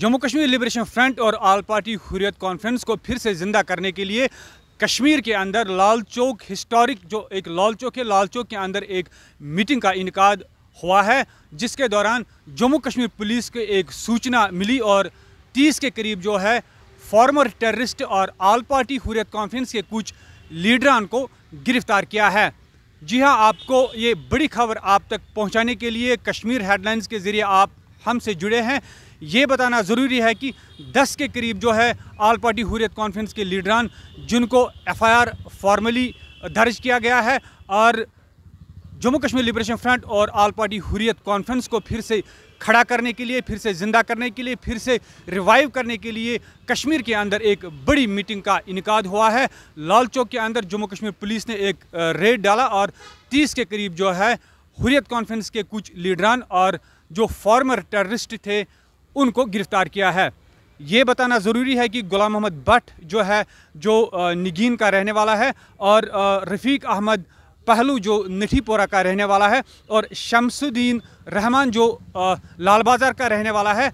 Jammu Kashmir liberation front और आल party Hurriyat conference को फिर से ज़िंदा करने के लिए कश्मीर के अंदर लाल चौक हिस्टोरिक जो एक लाल चौक है लाल चौक के अंदर एक मीटिंग का इनका हुआ है जिसके दौरान जम्मू कश्मीर पुलिस को एक सूचना मिली और तीस के करीब जो है फॉर्मर टेररिस्ट और आल पार्टी हुरियत कॉन्फ्रेंस के कुछ लीडरान को गिरफ्तार किया है जी हाँ आपको ये बड़ी खबर आप तक पहुंचाने के लिए कश्मीर हेडलाइंस के ज़रिए आप हमसे जुड़े हैं ये बताना ज़रूरी है कि 10 के करीब जो है आल पार्टी हुरियत कॉन्फ्रेंस के लीडरान जिनको एफआईआर फॉर्मली दर्ज किया गया है और जम्मू कश्मीर लिबरेशन फ्रंट और आल पार्टी हुरियत कॉन्फ्रेंस को फिर से खड़ा करने के लिए फिर से ज़िंदा करने के लिए फिर से रिवाइव करने के लिए कश्मीर के अंदर एक बड़ी मीटिंग का इनका हुआ है लाल चौक के अंदर जम्मू कश्मीर पुलिस ने एक रेड डाला और तीस के करीब जो है हुरियत कॉन्फ्रेंस के कुछ लीडरान और जो फॉर्मर टेररिस्ट थे उनको गिरफ्तार किया है ये बताना ज़रूरी है कि गुलाम मोहम्मद भट्ट जो है जो नगीन का रहने वाला है और रफ़ीक अहमद पहलू जो निठीपोरा का रहने वाला है और शमसुद्दीन रहमान जो लाल बाज़ार का रहने वाला है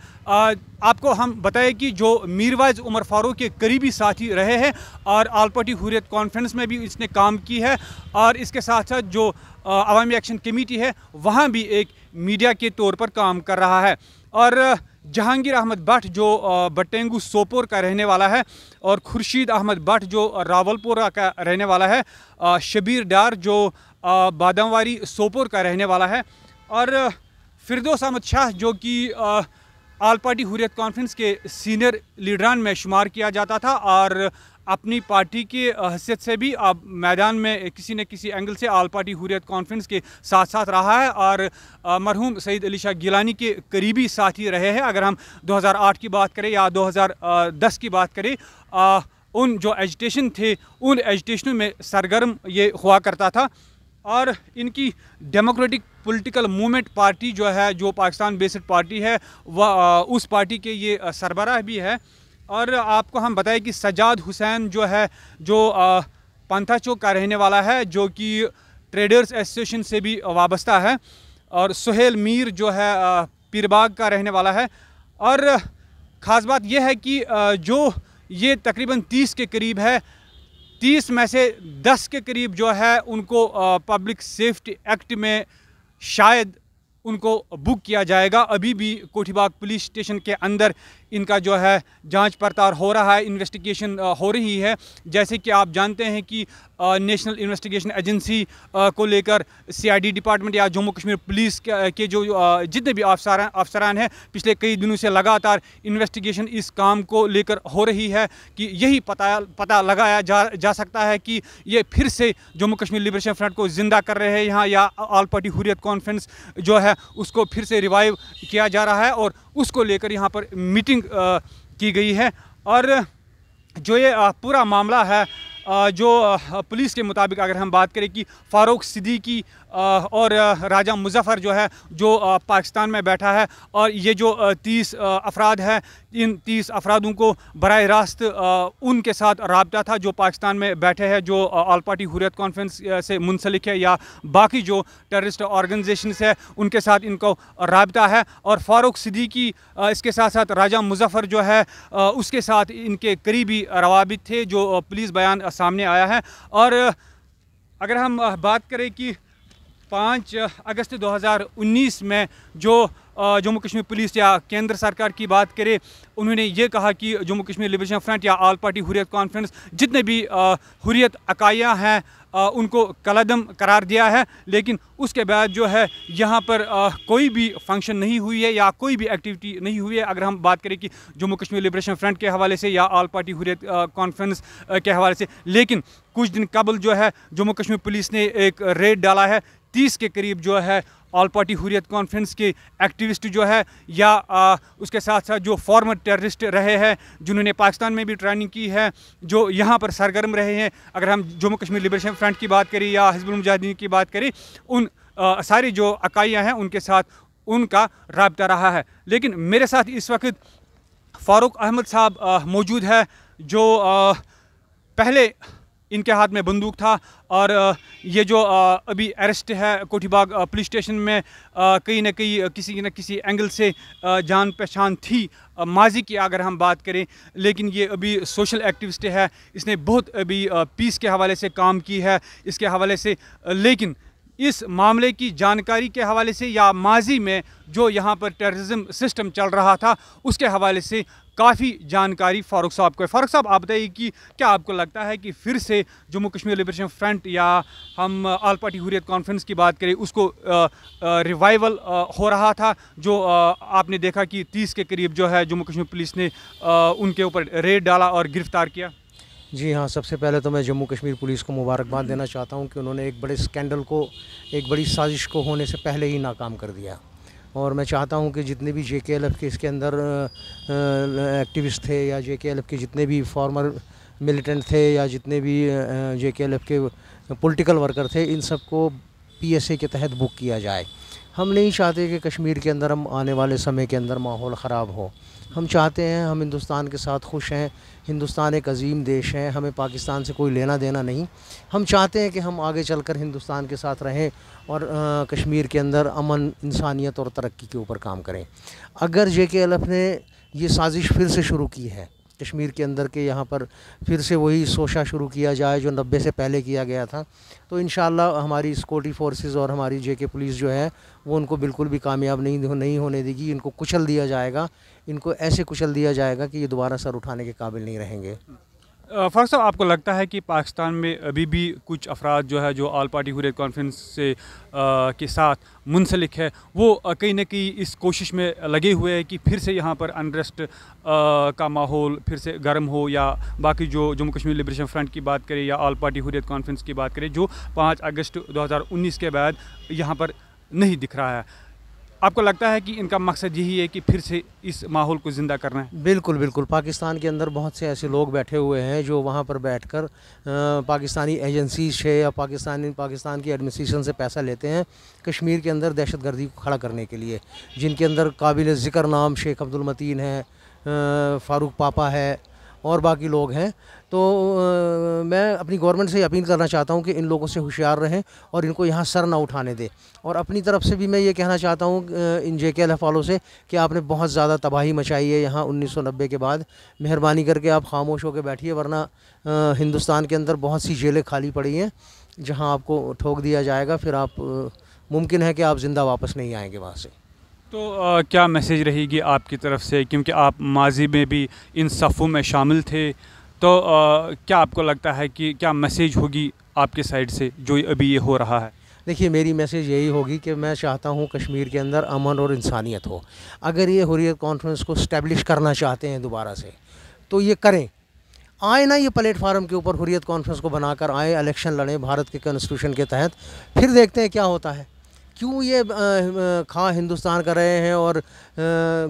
आपको हम बताएं कि जो मीरवाइज उमर फारूक के करीबी साथी रहे हैं और आलपटी हुरियत कॉन्फ्रेंस में भी इसने काम की है और इसके साथ साथ जो अवामी एक्शन कमेटी है वहाँ भी एक मीडिया के तौर पर काम कर रहा है और जहांगीर अहमद भट्ट जो बटेंगू सोपोर का रहने वाला है और खुर्शीद अहमद भट्ट जो रावलपोरा का रहने वाला है शबीर डार जो बादमवारी सोपोर का रहने वाला है और फिरदोस अहमद शाह जो कि आल पार्टी हुरियत कॉन्फ्रेंस के सीनियर लीडरान में शुमार किया जाता था और अपनी पार्टी की हैसियत से भी अब मैदान में किसी न किसी एंगल से आल पार्टी हुरियत कॉन्फ्रेंस के साथ साथ रहा है और मरहूम सईद अली शाह गिलानी के करीबी साथी रहे हैं अगर हम 2008 की बात करें या 2010 की बात करें आ, उन जो एजिटेशन थे उन एजिटेशनों में सरगर्म ये हुआ करता था और इनकी डेमोक्रेटिक पॉलिटिकल मूवमेंट पार्टी जो है जो पाकिस्तान बेस्ड पार्टी है वह उस पार्टी के ये सरबराह भी है और आपको हम बताएं कि सजाद हुसैन जो है जो पंथा चौक का रहने वाला है जो कि ट्रेडर्स एसोसिएशन से भी वाबस्ता है और सुहेल मीर जो है पीरबाग का रहने वाला है और ख़ास बात यह है कि जो ये तकरीबन तीस के करीब है तीस में से दस के करीब जो है उनको पब्लिक सेफ्टी एक्ट में शायद उनको बुक किया जाएगा अभी भी कोठीबाग पुलिस स्टेशन के अंदर इनका जो है जांच पड़ताल हो रहा है इन्वेस्टिगेशन हो रही है जैसे कि आप जानते हैं कि नेशनल इन्वेस्टिगेशन एजेंसी को लेकर सीआईडी डिपार्टमेंट या जम्मू कश्मीर पुलिस के जो जितने भी अफसर अफसरान हैं पिछले कई दिनों से लगातार इन्वेस्टिगेशन इस काम को लेकर हो रही है कि यही पता पता लगाया जा जा सकता है कि ये फिर से जम्मू कश्मीर लिबरेशन फ्रंट को ज़िंदा कर रहे हैं यहाँ या आल पार्टी हुरियत कॉन्फ्रेंस जो है उसको फिर से रिवाइव किया जा रहा है और उसको लेकर यहाँ पर मीटिंग की गई है और जो ये पूरा मामला है जो पुलिस के मुताबिक अगर हम बात करें कि फ़ारूक सिद्दीकी और राजा मुजफ़र जो है जो पाकिस्तान में बैठा है और ये जो तीस अफराद हैं इन तीस अफरादों को बर रास्त उनके साथ रबता था जो पाकिस्तान में बैठे हैं जो आल पार्टी हुरियत कॉन्फ्रेंस से मुंसलिक है या बाकी जो टेररिस्ट ऑर्गेनाइजेशन है उनके साथ इनको रबता है और फ़ारूक सिद्दीकी इसके साथ साथ राजा मुजफ़र जो है उसके साथ इनके करीबी रवाबित थे जो पुलिस बयान सामने आया है और अगर हम बात करें कि पाँच अगस्त 2019 में जो जम्मू कश्मीर पुलिस या केंद्र सरकार की बात करें उन्होंने ये कहा कि जम्मू कश्मीर लिबरेशन फ्रंट या आल पार्टी हुरियत कॉन्फ्रेंस जितने भी हुरियत अकाइयाँ हैं उनको कलदम करार दिया है लेकिन उसके बाद जो है यहाँ पर कोई भी फंक्शन नहीं हुई है या कोई भी एक्टिविटी नहीं हुई है अगर हम बात करें कि जम्मू कश्मीर लिबरेशन फ्रंट के हवाले से या आल पार्टी हुरियत कॉन्फ्रेंस के हवाले से लेकिन कुछ दिन कबल जो है जम्मू कश्मीर पुलिस ने एक रेड डाला है तीस के करीब जो है ऑल पार्टी हुरियत कॉन्फ्रेंस के एक्टिविस्ट जो है या आ, उसके साथ साथ जो फॉर्मर टेररिस्ट रहे हैं जिन्होंने पाकिस्तान में भी ट्रेनिंग की है जो यहाँ पर सरगर्म रहे हैं अगर हम जम्मू कश्मीर लिबरेशन फ्रंट की बात करें या हजबुल मुजाहिदीन की बात करें उन आ, सारी जो अकाइयाँ हैं उनके साथ उनका रबता रहा है लेकिन मेरे साथ इस वक्त फ़ारूक अहमद साहब मौजूद है जो आ, पहले इनके हाथ में बंदूक था और ये जो अभी अरेस्ट है कोठीबाग पुलिस स्टेशन में कहीं ना कहीं किसी न किसी एंगल से जान पहचान थी माजी की अगर हम बात करें लेकिन ये अभी सोशल एक्टिविस्ट है इसने बहुत अभी पीस के हवाले से काम की है इसके हवाले से लेकिन इस मामले की जानकारी के हवाले से या माजी में जो यहाँ पर टेररिज्म सिस्टम चल रहा था उसके हवाले से काफ़ी जानकारी फारूक साहब को है फारूक साहब आप बताइए कि क्या आपको लगता है कि फिर से जम्मू कश्मीर लिबरेशन फ्रंट या हम आल पार्टी हुरियत कॉन्फ्रेंस की बात करें उसको रिवाइवल हो रहा था जो आ, आपने देखा कि तीस के करीब जो है जम्मू कश्मीर पुलिस ने आ, उनके ऊपर रेड डाला और गिरफ्तार किया जी हाँ सबसे पहले तो मैं जम्मू कश्मीर पुलिस को मुबारकबाद देना चाहता हूँ कि उन्होंने एक बड़े स्कैंडल को एक बड़ी साजिश को होने से पहले ही नाकाम कर दिया और मैं चाहता हूं कि जितने भी जे के इसके अंदर एक्टिविस्ट थे या जे के जितने भी फॉर्मर मिलिटेंट थे या जितने भी जे के के पॉलिटिकल वर्कर थे इन सबको पीएसए के तहत बुक किया जाए हम नहीं चाहते कि कश्मीर के अंदर हम आने वाले समय के अंदर माहौल ख़राब हो हम चाहते हैं हम हिंदुस्तान के साथ खुश हैं हिंदुस्तान एक अजीम देश है हमें पाकिस्तान से कोई लेना देना नहीं हम चाहते हैं कि हम आगे चलकर हिंदुस्तान के साथ रहें और आ, कश्मीर के अंदर अमन इंसानियत और तरक्की के ऊपर काम करें अगर जे के एल एफ़ ने ये साजिश फिर से शुरू की है कश्मीर के अंदर के यहाँ पर फिर से वही सोशा शुरू किया जाए जो नब्बे से पहले किया गया था तो इन हमारी सिक्योरिटी फोर्सेज और हमारी जे के पुलिस जो है वो उनको बिल्कुल भी कामयाब नहीं नहीं होने देगी इनको कुचल दिया जाएगा इनको ऐसे कुचल दिया जाएगा कि ये दोबारा सर उठाने के काबिल नहीं रहेंगे फर्स्ट साहब आपको लगता है कि पाकिस्तान में अभी भी कुछ अफराद जो है जो ऑल पार्टी हुरियत कॉन्फ्रेंस से आ, के साथ मुंसलिक है वो कहीं ना कहीं इस कोशिश में लगे हुए हैं कि फिर से यहाँ पर अनरेस्ट का माहौल फिर से गर्म हो या बाकी जो जम्मू कश्मीर लिब्रेशन फ्रंट की बात करें या ऑल पार्टी हुरियत कॉन्फ्रेंस की बात करें जो पाँच अगस्त दो के बाद यहाँ पर नहीं दिख रहा है आपको लगता है कि इनका मकसद यही है कि फिर से इस माहौल को ज़िंदा करना है बिल्कुल बिल्कुल पाकिस्तान के अंदर बहुत से ऐसे लोग बैठे हुए हैं जो वहाँ पर बैठकर पाकिस्तानी एजेंसी से या पाकिस्तानी पाकिस्तान की एडमिनिस्ट्रेशन से पैसा लेते हैं कश्मीर के अंदर दहशत गर्दी को खड़ा करने के लिए जिनके अंदर काबिल ज़िक्र नाम शेख अब्दुलमतीन है फ़ारूक पापा है और बाकी लोग हैं तो आ, मैं अपनी गवर्नमेंट से अपील करना चाहता हूँ कि इन लोगों से होशियार रहें और इनको यहाँ सर ना उठाने दें और अपनी तरफ से भी मैं ये कहना चाहता हूँ इन जे के वालों से कि आपने बहुत ज़्यादा तबाही मचाई है यहाँ 1990 के बाद मेहरबानी करके आप खामोश होकर बैठिए वरना आ, हिंदुस्तान के अंदर बहुत सी जेलें खाली पड़ी हैं जहाँ आपको ठोक दिया जाएगा फिर आप मुमकिन है कि आप ज़िंदा वापस नहीं आएँगे वहाँ से तो आ, क्या मैसेज रहेगी आपकी तरफ से क्योंकि आप माजी में भी इन सफ़ों में शामिल थे तो आ, क्या आपको लगता है कि क्या मैसेज होगी आपके साइड से जो अभी ये हो रहा है देखिए मेरी मैसेज यही होगी कि मैं चाहता हूँ कश्मीर के अंदर अमन और इंसानियत हो अगर ये हुरियत कॉन्फ्रेंस को स्टैब्लिश करना चाहते हैं दोबारा से तो ये करें आए ना ये प्लेटफार्म के ऊपर हुरियत कॉन्फ्रेंस को बनाकर आए इलेक्शन लड़ें भारत के कॉन्स्टिट्यूशन के तहत फिर देखते हैं क्या होता है क्यों ये खां हिंदुस्तान कर रहे हैं और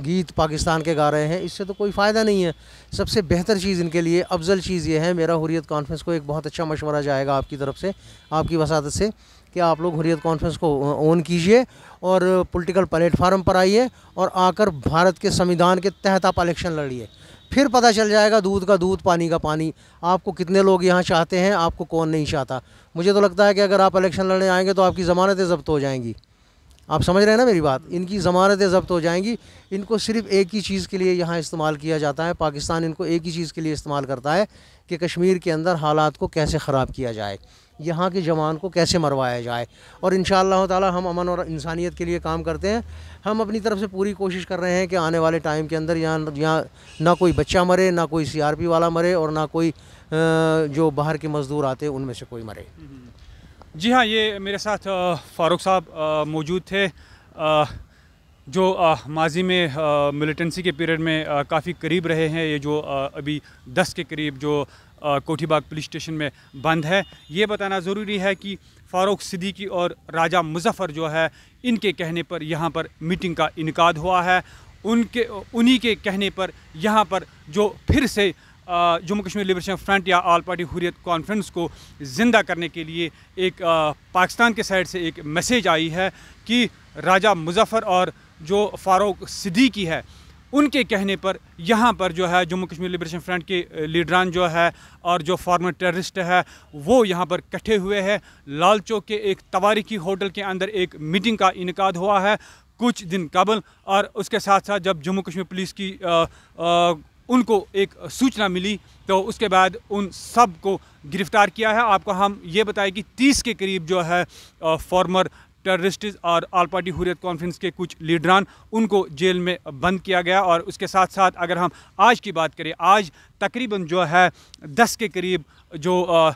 गीत पाकिस्तान के गा रहे हैं इससे तो कोई फ़ायदा नहीं है सबसे बेहतर चीज़ इनके लिए अफजल चीज़ ये है मेरा हुरियत कॉन्फ्रेंस को एक बहुत अच्छा मशवरा जाएगा आपकी तरफ से आपकी वसादत से कि आप लोग हुरियत कॉन्फ्रेंस को ओन कीजिए और पॉलिटिकल प्लेटफार्म पर आइए और आकर भारत के संविधान के तहत आप इलेक्शन लड़िए फिर पता चल जाएगा दूध का दूध पानी का पानी आपको कितने लोग यहाँ चाहते हैं आपको कौन नहीं चाहता मुझे तो लगता है कि अगर आप इलेक्शन लड़ने आएंगे तो आपकी ज़मानतें जब्त हो जाएंगी आप समझ रहे हैं ना मेरी बात इनकी ज़मानतें ज़ब्त हो जाएंगी इनको सिर्फ एक ही चीज़ के लिए यहाँ इस्तेमाल किया जाता है पाकिस्तान इनको एक ही चीज़ के लिए इस्तेमाल करता है कि कश्मीर के अंदर हालात को कैसे ख़राब किया जाए यहाँ के जवान को कैसे मरवाया जाए और इन शाह हम अमन और इंसानियत के लिए काम करते हैं हम अपनी तरफ से पूरी कोशिश कर रहे हैं कि आने वाले टाइम के अंदर यहाँ यहाँ ना कोई बच्चा मरे ना कोई सीआरपी वाला मरे और ना कोई जो बाहर के मज़दूर आते हैं उनमें से कोई मरे हम्म। जी हाँ ये मेरे साथ फारूक साहब मौजूद थे जो माजी में मिलिटेंसी के पीरियड में काफ़ी करीब रहे हैं ये जो अभी दस के करीब जो कोठीबाग पुलिस स्टेशन में बंद है ये बताना ज़रूरी है कि फ़ारूक सिद्दीकी और राजा मुजफ़र जो है इनके कहने पर यहाँ पर मीटिंग का इनका हुआ है उनके उन्हीं के कहने पर यहाँ पर जो फिर से जम्मू कश्मीर लिबरेशन फ्रंट या आल पार्टी हुरियत कॉन्फ्रेंस को ज़िंदा करने के लिए एक पाकिस्तान के साइड से एक मैसेज आई है कि राजा मुजफ़र और जो फ़ारूक सिद्दीकी है उनके कहने पर यहाँ पर जो है जम्मू कश्मीर लिबरेशन फ्रंट के लीडरान जो है और जो फॉर्मर टेररिस्ट है वो यहाँ पर इकट्ठे हुए हैं लाल चौक के एक तवारीखी होटल के अंदर एक मीटिंग का इनका हुआ है कुछ दिन कबल और उसके साथ साथ जब जम्मू कश्मीर पुलिस की आ, आ, उनको एक सूचना मिली तो उसके बाद उन सब को गिरफ़्तार किया है आपको हम ये बताएं कि 30 के करीब जो है फॉर्मर टेररिस्ट और आल पार्टी हुरियत कॉन्फ्रेंस के कुछ लीडरान उनको जेल में बंद किया गया और उसके साथ साथ अगर हम आज की बात करें आज तकरीबन जो है दस के करीब जो आ,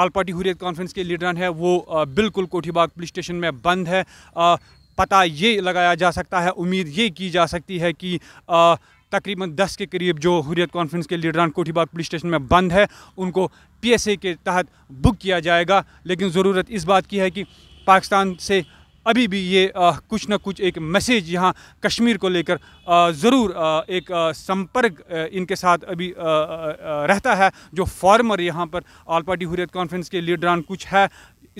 आल पार्टी हुरियत कॉन्फ्रेंस के लीडरान है वो आ, बिल्कुल कोठीबाग पुलिस स्टेशन में बंद है आ, पता ये लगाया जा सकता है उम्मीद ये की जा सकती है कि आ, तकरीबन 10 के करीब जो हुरियत कॉन्फ्रेंस के लीडरान कोठीबाग पुलिस स्टेशन में बंद है उनको पीएसए के तहत बुक किया जाएगा लेकिन ज़रूरत इस बात की है कि पाकिस्तान से अभी भी ये आ, कुछ ना कुछ एक मैसेज यहाँ कश्मीर को लेकर ज़रूर एक संपर्क इनके साथ अभी आ, आ, रहता है जो फॉर्मर यहाँ पर ऑल पार्टी हुरियत कॉन्फ्रेंस के लीडरान कुछ है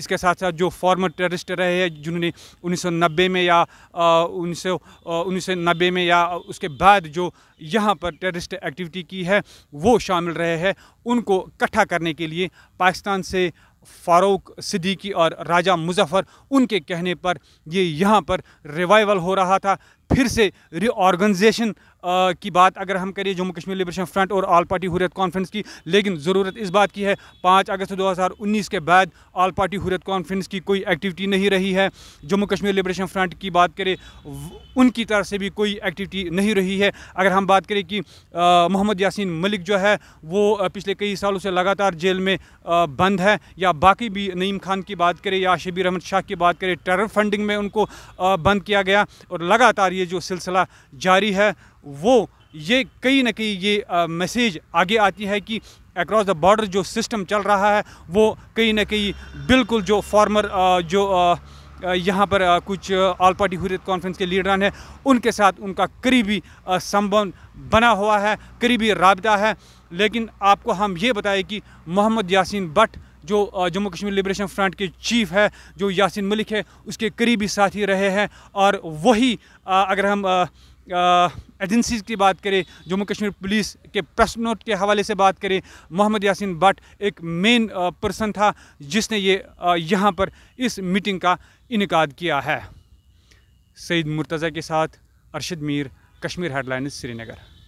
इसके साथ साथ जो फॉर्मर टेररिस्ट रहे हैं जिन्होंने 1990 में या उन्नीस उन्नीस में या उसके बाद जो यहाँ पर टेररिस्ट एक्टिविटी की है वो शामिल रहे हैं उनको इकट्ठा करने के लिए पाकिस्तान से फ़ारूक सिद्दीकी और राजा मुजफ़र उनके कहने पर ये यहाँ पर रिवाइवल हो रहा था फिर से रिऑर्गेनाइजेशन की बात अगर हम करें जम्मू कश्मीर लिबरेशन फ्रंट और आल पार्टी हुरियत कॉन्फ्रेंस की लेकिन ज़रूरत इस बात की है पाँच अगस्त 2019 के बाद आल पार्टी हुरियत कॉन्फ्रेंस की कोई एक्टिविटी नहीं रही है जम्मू कश्मीर लिबरेशन फ्रंट की बात करें उनकी तरफ से भी कोई एक्टिविटी नहीं रही है अगर हम बात करें कि मोहम्मद यासिन मलिक जो है वो पिछले कई सालों से लगातार जेल में बंद है या बाकी भी नईम खान की बात करें या शबीर अहमद शाह की बात करें टेरर फंडिंग में उनको बंद किया गया और लगातार ये जो सिलसिला जारी है वो ये कहीं ना कहीं ये मैसेज आगे आती है कि अक्रॉस द बॉर्डर जो सिस्टम चल रहा है वो कहीं ना कहीं बिल्कुल जो फॉर्मर जो यहाँ पर कुछ ऑल पार्टी हुरियत कॉन्फ्रेंस के लीडरान हैं उनके साथ उनका करीबी संबंध बना हुआ है करीबी रबता है लेकिन आपको हम ये बताएं कि मोहम्मद यासिन भट्ट जो जम्मू कश्मीर लिबरेशन फ्रंट के चीफ है जो यासिन मलिक है उसके करीबी साथी रहे हैं और वही अगर हम एजेंसीज़ की बात करें जम्मू कश्मीर पुलिस के प्रेस नोट के हवाले से बात करें मोहम्मद यासिन भट्ट एक मेन पर्सन था जिसने ये यहाँ पर इस मीटिंग का इनका किया है सईद मुर्तज़ा के साथ अरशद मीर कश्मीर हेडलाइंस श्रीनगर